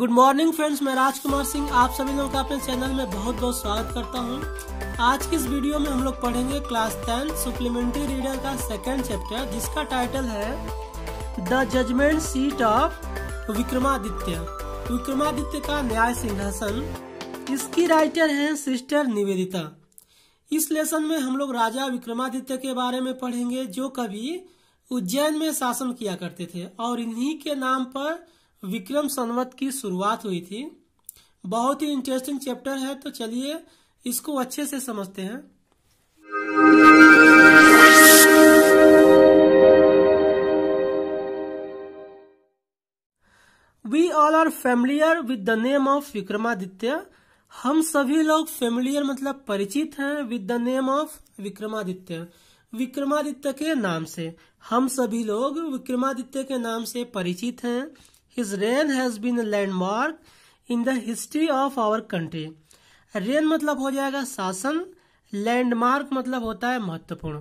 Good morning friends मैं राजकुमार सिंह आप सभी लोगों का अपने चैनल में बहुत बहुत स्वागत करता हूं। आज की इस वीडियो में हम लोग पढ़ेंगे क्लास टेन सुप्लीमेंट्री रीडर का सेकेंड चैप्टर जिसका टाइटल है the judgement seat of Vikramaditya Vikramaditya का न्याय सिंहासन इसकी राइटर है सिस्टर निवेदिता इस लेसन में हम लोग राजा विक्रमादित्य के बारे में पढ़ेंगे जो कभी उज्जैन में शासन किया करते थे और इन्हीं के नाम पर विक्रम संवत की शुरुआत हुई थी बहुत ही इंटरेस्टिंग चैप्टर है तो चलिए इसको अच्छे से समझते हैं we all are familiar with the name of Vikramaditya हम सभी लोग फेमिलियर मतलब परिचित हैं with the name of Vikramaditya Vikramaditya के नाम से हम सभी लोग विक्रमादित्य के नाम से परिचित हैं His reign has been a landmark in the history of our country. Reign मतलब हो जाएगा शासन लैंडमार्क मतलब होता है महत्वपूर्ण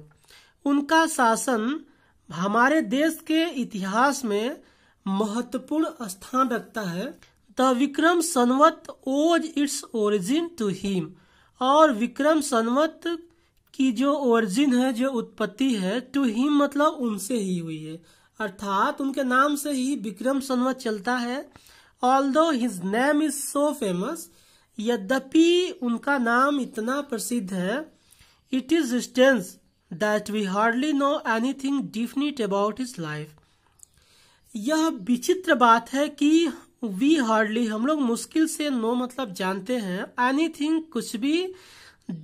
उनका शासन हमारे देश के इतिहास में महत्वपूर्ण स्थान रखता है द विक्रम संवत ओज इट्स ओरिजिन टू हिम और विक्रम संवत की जो ओरिजिन है जो उत्पत्ति है टू हिम मतलब उनसे ही हुई है अर्थात उनके नाम से ही विक्रम संवत चलता है although his name is so famous यद्यपि उनका नाम इतना प्रसिद्ध है it is strange that we hardly know anything definite about his life यह विचित्र बात है कि वी हार्डली हम लोग मुश्किल से नो मतलब जानते हैं एनीथिंग कुछ भी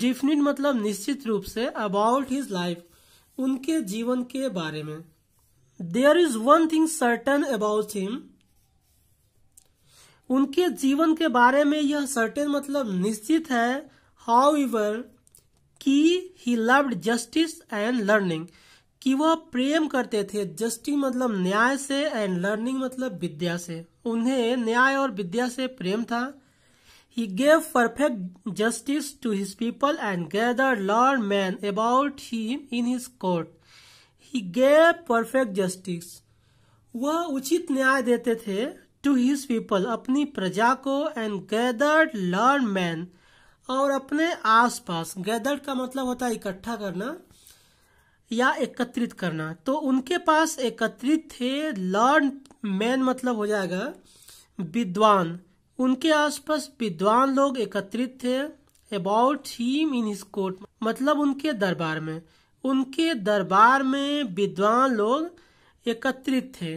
डिफिनिट मतलब निश्चित रूप से अबाउट हिज लाइफ उनके जीवन के बारे में there is one thing certain about him उनके जीवन के बारे में यह सर्टेन मतलब निश्चित है हाउ इवर की he loved justice and learning कि वह प्रेम करते थे जस्टिस मतलब न्याय से एंड लर्निंग मतलब विद्या से उन्हें न्याय और विद्या से प्रेम था he gave perfect justice to his people and gathered learned men about him in his court he gave perfect justice वह उचित न्याय देते थे टू हिज पीपल अपनी प्रजा को एंड गैदर्ड लर्न मैन और अपने आसपास गैदर्ड का मतलब होता है इकट्ठा करना या एकत्रित करना तो उनके पास एकत्रित थे लर्न मैन मतलब हो जाएगा विद्वान उनके आसपास विद्वान लोग एकत्रित थे about him in his court मतलब उनके दरबार में उनके दरबार में विद्वान लोग एकत्रित थे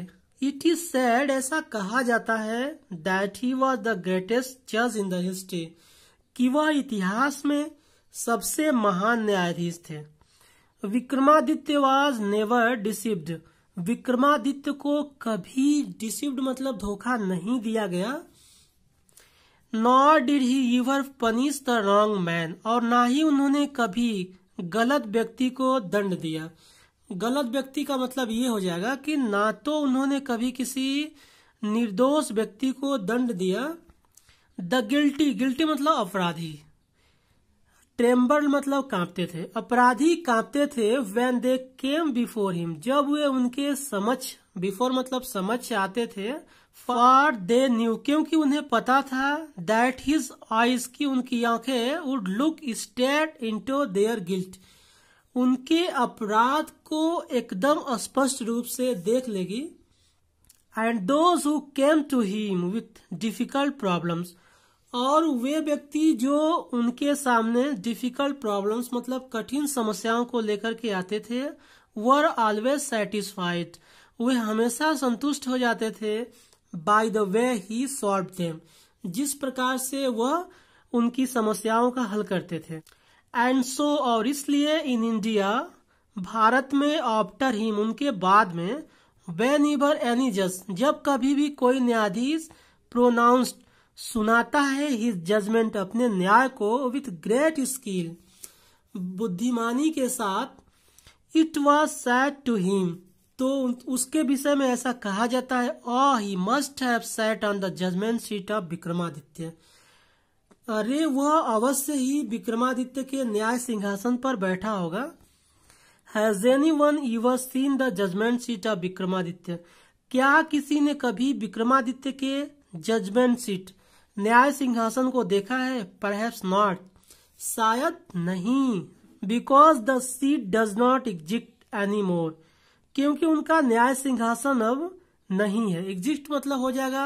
इट इज सैड ऐसा कहा जाता है that he was the greatest जज इन द हिस्ट्री कि वह इतिहास में सबसे महान न्यायाधीश थे Vikramaditya was never deceived Vikramaditya को कभी डिसीव्ड मतलब धोखा नहीं दिया गया nor did he ever punish the wrong man और ना ही उन्होंने कभी गलत व्यक्ति को दंड दिया गलत व्यक्ति का मतलब ये हो जाएगा कि ना तो उन्होंने कभी किसी निर्दोष व्यक्ति को दंड दिया द गिल्टी गिल्टी मतलब अपराधी ट्रेम्बल मतलब कांपते थे अपराधी कांपते थे when they came before him जब वे उनके समझ बिफोर मतलब समझ आते थे फॉर दे न्यू क्योंकि उन्हें पता था दैट हिज आइज की उनकी आंखें would look straight into their guilt उनके अपराध को एकदम स्पष्ट रूप से देख लेगी and those who came to him with difficult problems और वे व्यक्ति जो उनके सामने डिफिकल्ट प्रॉब्लम्स मतलब कठिन समस्याओं को लेकर के आते थे वर ऑलवेज सेटिस्फाइड वे हमेशा संतुष्ट हो जाते थे by the way he solved them जिस प्रकार से वह उनकी समस्याओं का हल करते थे एंड सो so, और इसलिए इन इंडिया भारत में ऑप्टर हिम उनके बाद में वेन इवर एनी जज जब कभी भी कोई न्यायाधीश प्रोनाउंस्ड सुनाता है हिज जजमेंट अपने न्याय को विथ ग्रेट स्किल बुद्धिमानी के साथ it was said to him तो उसके विषय में ऐसा कहा जाता है oh he must have sat on the judgement seat of Vikramaditya अरे वह अवश्य ही विक्रमादित्य के न्याय सिंहासन पर बैठा होगा has anyone ever seen the judgement seat of Vikramaditya क्या किसी ने कभी विक्रमादित्य के जजमेंट सीट न्याय सिंहासन को देखा है परहैप्स नॉट शायद नहीं because the seat does not exist any more क्योंकि उनका न्याय सिंहासन अब नहीं है एग्जिस्ट मतलब हो जाएगा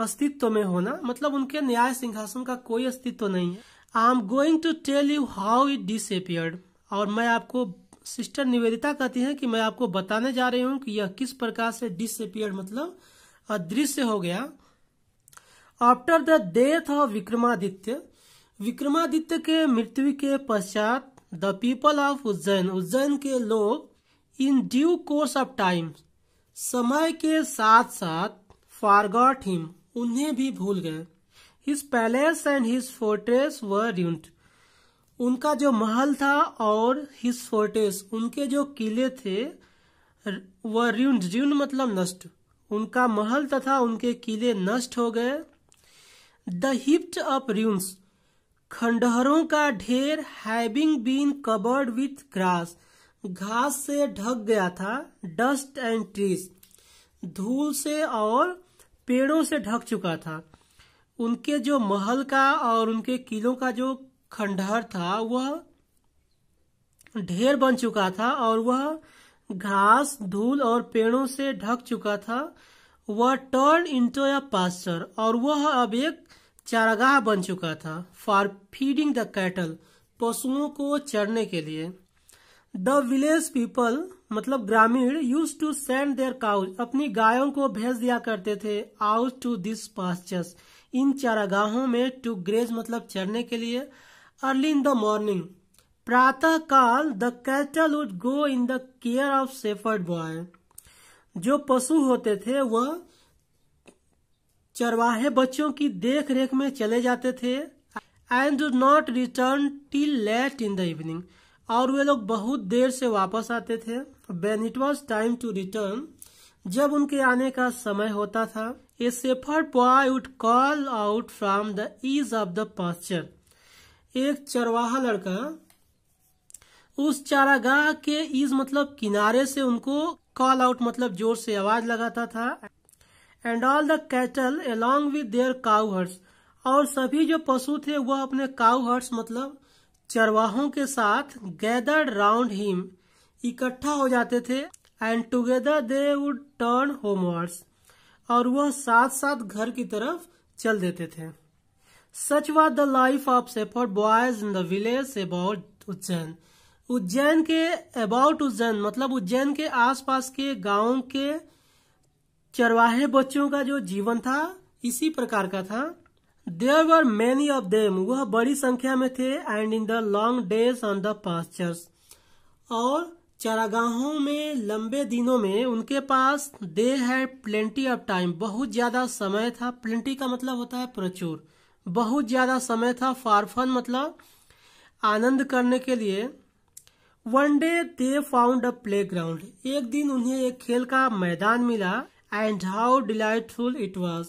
अस्तित्व में होना मतलब उनके न्याय सिंहासन का कोई अस्तित्व नहीं है I am going to tell you how it disappeared और मैं आपको सिस्टर निवेदिता कहती हैं कि मैं आपको बताने जा रही हूं कि यह किस प्रकार से डिसअपियर्ड मतलब अदृश्य हो गया after the death of Vikramaditya Vikramaditya के मृत्यु के पश्चात the people of Ujjain Ujjain के लोग in due course of time समय के साथ साथ फारगॉट हिम उन्हें भी भूल गए his palace and his fortress were ruined उनका जो महल था और हिज फोर्ट्रेस उनके जो किले थे वह रिंट रिंट मतलब नष्ट उनका महल तथा उनके किले नष्ट हो गए द हिप्ट अप रिंस खंडहरों का ढेर having been covered with grass घास से ढक गया था डस्ट एंड ट्रीज धूल से और पेड़ों से ढक चुका था उनके जो महल का और उनके किलों का जो खंडहर था वह ढेर बन चुका था और वह घास धूल और पेड़ों से ढक चुका था वह टर्न इंटो या पास्टर और वह अब एक चारागाह बन चुका था फॉर फीडिंग द कैटल पशुओं को चरने के लिए द विलेज पीपल मतलब ग्रामीण used to send their cows अपनी गायों को भेज दिया करते थे आउट टू दिस पास्चर्स इन चारागाहों में टू ग्रेज मतलब चरने के लिए अर्ली इन द मॉर्निंग प्रातः काल the cattle would go in the care of shepherd boy जो पशु होते थे वह चरवाहे बच्चों की देख रेख में चले जाते थे and do not return till late in the evening और वे लोग बहुत देर से वापस आते थे when it was time to return जब उनके आने का समय होता था a shepherd boy would call out from the edge of the pasture एक चरवाहा लड़का उस चारागाह के ईज मतलब किनारे से उनको कॉल आउट मतलब जोर से आवाज लगाता था and all the cattle along with their cowherds और सभी जो पशु थे वह अपने काउ हर्ट्स मतलब चरवाहों के साथ गैदर राउंड हिम इकट्ठा हो जाते थे and together they would turn homewards और वह साथ साथ घर की तरफ चल देते थे such was the life of shepherd boys in the village about Ujjain Ujjain के अबाउट उज्जैन मतलब उज्जैन के आसपास के गांव के चरवाहे बच्चों का जो जीवन था इसी प्रकार का था there were many of them वह बड़ी संख्या में थे and in the long days on the pastures और चरागाहों में लंबे दिनों में उनके पास दे है प्लेंटी ऑफ टाइम बहुत ज्यादा समय था प्लेंटी का मतलब होता है प्रचुर बहुत ज्यादा समय था फारफन मतलब आनंद करने के लिए one day they found a playground एक दिन उन्हें एक खेल का मैदान मिला and how delightful it was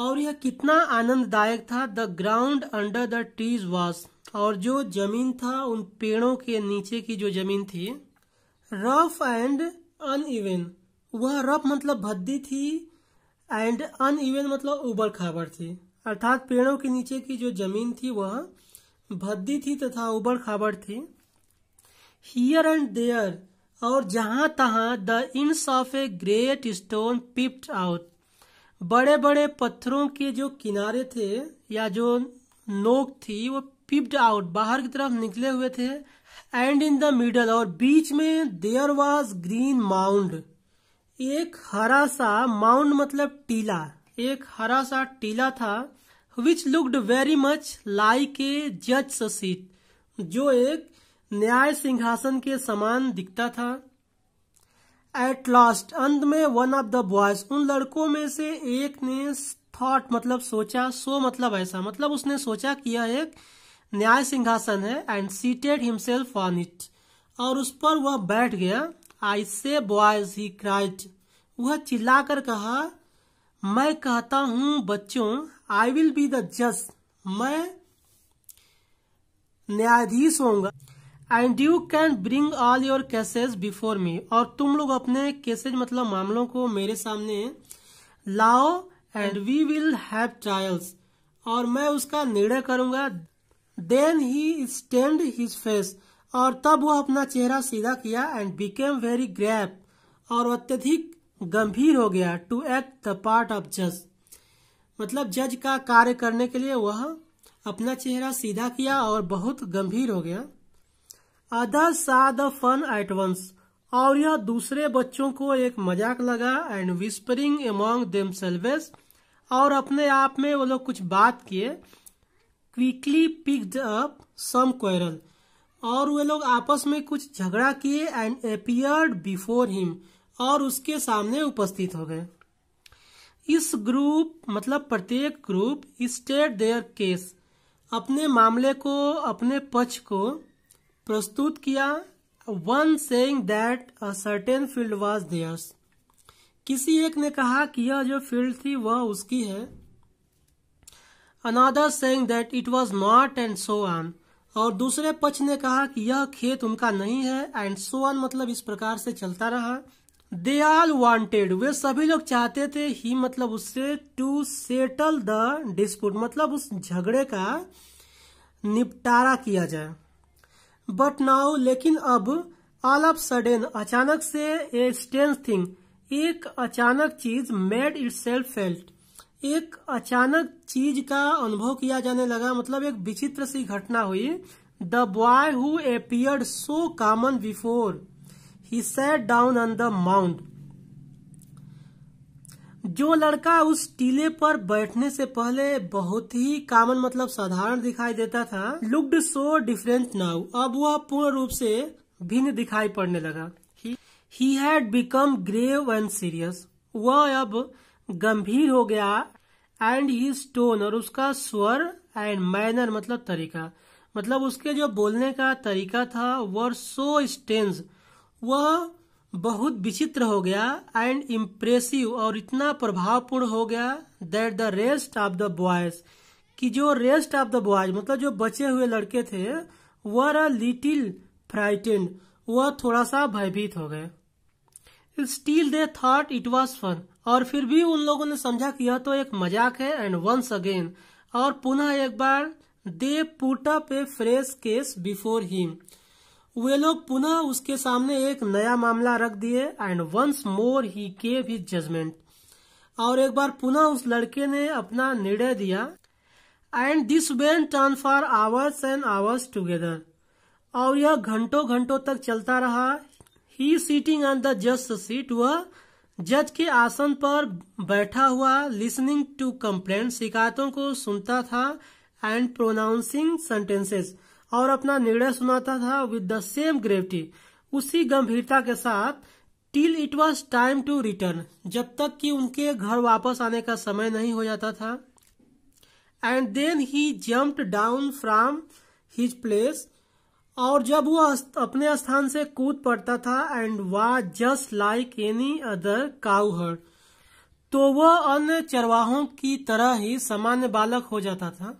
और यह कितना आनंददायक था the ground under the trees was और जो जमीन था उन पेड़ों के नीचे की जो जमीन थी रफ एंड अनइवन वह रफ मतलब भद्दी थी एंड अनइवन मतलब उबड़ खाबड़ थी अर्थात पेड़ों के नीचे की जो जमीन थी वह भद्दी थी तथा उबड़ खाबड़ थी हियर एंड देयर और जहां तहा the ends of a great stone peeped out बड़े बड़े पत्थरों के जो किनारे थे या जो नोक थी वो पिप्ड आउट बाहर की तरफ निकले हुए थे एंड इन द मिडल और बीच में देयर वॉज ग्रीन माउंड एक हरा सा माउंड मतलब टीला एक हरा सा टीला था which looked very much like a जज सीट जो एक न्याय सिंहासन के समान दिखता था एट लास्ट अंत में वन ऑफ द बॉयज उन लड़कों में से एक ने थॉट मतलब सोचा सो मतलब ऐसा मतलब उसने सोचा कि यह एक न्याय सिंहासन है and seated himself on it और उस पर वह बैठ गया आई से बॉयज ही क्राइट वह चिल्लाकर कहा मैं कहता हूं बच्चों आई विल बी द जज मैं न्यायाधीश होऊंगा and you can bring all your cases before me और तुम लोग अपने केसेज मतलब मामलों को मेरे सामने लाओ and we will have trials और मैं उसका निर्णय करूंगा then he stand his face और तब वह अपना चेहरा सीधा किया एंड बिकेम वेरी ग्रैप और अत्यधिक गंभीर हो गया to act the part of जज मतलब जज का कार्य करने के लिए वह अपना चेहरा सीधा किया और बहुत गंभीर हो गया others सा द फन एट वंस और यह दूसरे बच्चों को एक मजाक लगा and whispering among themselves और अपने आप में वो लोग कुछ बात किए quickly picked up some quarrel और वे लोग आपस में कुछ झगड़ा किए एंड अपियर्ड बिफोर हिम और उसके सामने उपस्थित हो गए इस ग्रुप मतलब प्रत्येक ग्रुप स्टेट देयर केस अपने मामले को अपने पक्ष को प्रस्तुत किया one saying that a certain field was theirs किसी एक ने कहा कि यह जो फील्ड थी वह उसकी है another saying that it was not and so on और दूसरे पक्ष ने कहा कि यह खेत उनका नहीं है एंड सो ऑन मतलब इस प्रकार से चलता रहा दे आल वांटेड वे सभी लोग चाहते थे ही मतलब उससे टू सेटल द डिस्प्यूट मतलब उस झगड़े का निपटारा किया जाए बट नाउ लेकिन अब ऑल ऑफ सडन अचानक से ए स्टेंस थिंग एक अचानक चीज मेड इट सेल्फ फेल्ट एक अचानक चीज का अनुभव किया जाने लगा मतलब एक विचित्र सी घटना हुई the boy who appeared so common before he set down on the mount जो लड़का उस टीले पर बैठने से पहले बहुत ही कॉमन मतलब साधारण दिखाई देता था लुक्ड सो डिफरेंट नाउ अब वह पूर्ण रूप से भिन्न दिखाई पड़ने लगा he had become grave and serious वह अब गंभीर हो गया एंड ही स्टोन और उसका स्वर एंड मैनर मतलब तरीका मतलब उसके जो बोलने का तरीका था वर सो स्टेंज वह बहुत विचित्र हो गया एंड इम्प्रेसिव और इतना प्रभावपूर्ण हो गया that the rest of the boys कि जो रेस्ट ऑफ द बॉयज मतलब जो बचे हुए लड़के थे वर अ लिटिल फ्राइटेंड वह थोड़ा सा भयभीत हो गए still they thought it was fun और फिर भी उन लोगों ने समझा कि यह तो एक मजाक है एंड वंस अगेन और पुनः एक बार they put up a fresh case before him वे लोग पुनः उसके सामने एक नया मामला रख दिए and once more he gave his judgement और एक बार पुनः उस लड़के ने अपना निर्णय दिया एंड दिस वेन टर्न for hours and hours together और यह घंटों घंटों तक चलता रहा he sitting on the judge's seat वह जज के आसन पर बैठा हुआ लिसनिंग टू कम्प्लेन शिकायतों को सुनता था एंड प्रोनाउंसिंग सेंटेंसेस और अपना निर्णय सुनाता था विद द सेम ग्रेविटी उसी गंभीरता के साथ till it was time to return जब तक कि उनके घर वापस आने का समय नहीं हो जाता था and then he jump down from his place और जब वह अपने स्थान से कूद पड़ता था and was just like any other cowherd तो वह अन्य चरवाहों की तरह ही सामान्य बालक हो जाता था